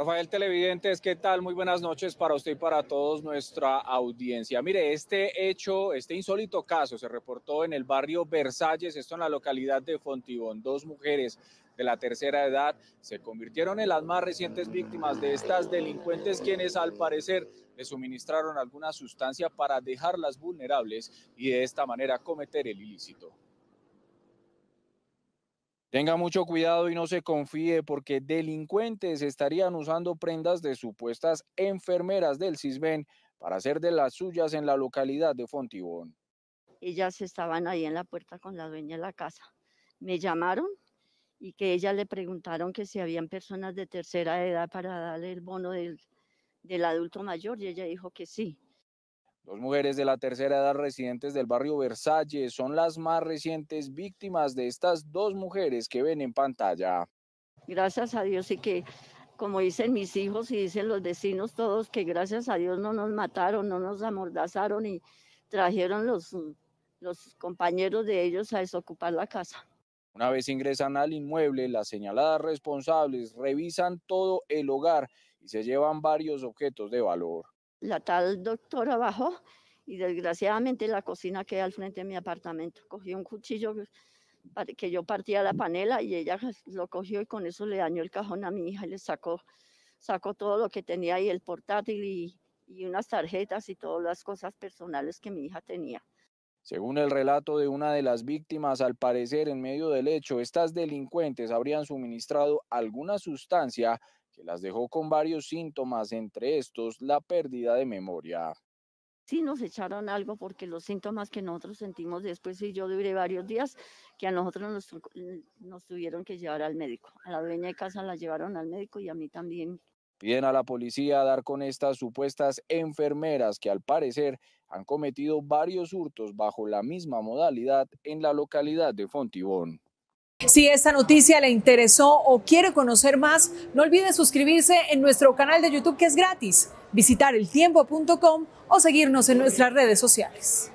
Rafael Televidentes, ¿qué tal? Muy buenas noches para usted y para todos nuestra audiencia. Mire, este hecho, este insólito caso se reportó en el barrio Versalles, esto en la localidad de Fontibón. Dos mujeres de la tercera edad se convirtieron en las más recientes víctimas de estas delincuentes quienes al parecer les suministraron alguna sustancia para dejarlas vulnerables y de esta manera cometer el ilícito. Tenga mucho cuidado y no se confíe porque delincuentes estarían usando prendas de supuestas enfermeras del CISBEN para hacer de las suyas en la localidad de Fontibón. Ellas estaban ahí en la puerta con la dueña de la casa. Me llamaron y que ellas le preguntaron que si habían personas de tercera edad para darle el bono del, del adulto mayor y ella dijo que sí. Dos mujeres de la tercera edad residentes del barrio Versalles son las más recientes víctimas de estas dos mujeres que ven en pantalla. Gracias a Dios y que, como dicen mis hijos y dicen los vecinos todos, que gracias a Dios no nos mataron, no nos amordazaron y trajeron los, los compañeros de ellos a desocupar la casa. Una vez ingresan al inmueble, las señaladas responsables revisan todo el hogar y se llevan varios objetos de valor la tal doctora bajó y desgraciadamente la cocina que al frente de mi apartamento cogió un cuchillo para que yo partía la panela y ella lo cogió y con eso le dañó el cajón a mi hija y le sacó, sacó todo lo que tenía ahí, el portátil y, y unas tarjetas y todas las cosas personales que mi hija tenía. Según el relato de una de las víctimas, al parecer en medio del hecho, estas delincuentes habrían suministrado alguna sustancia las dejó con varios síntomas, entre estos la pérdida de memoria. Sí nos echaron algo porque los síntomas que nosotros sentimos después, y yo duré varios días, que a nosotros nos, nos tuvieron que llevar al médico. A la dueña de casa la llevaron al médico y a mí también piden a la policía dar con estas supuestas enfermeras que al parecer han cometido varios hurtos bajo la misma modalidad en la localidad de Fontibón. Si esta noticia le interesó o quiere conocer más, no olvide suscribirse en nuestro canal de YouTube que es gratis, visitar eltiempo.com o seguirnos en nuestras redes sociales.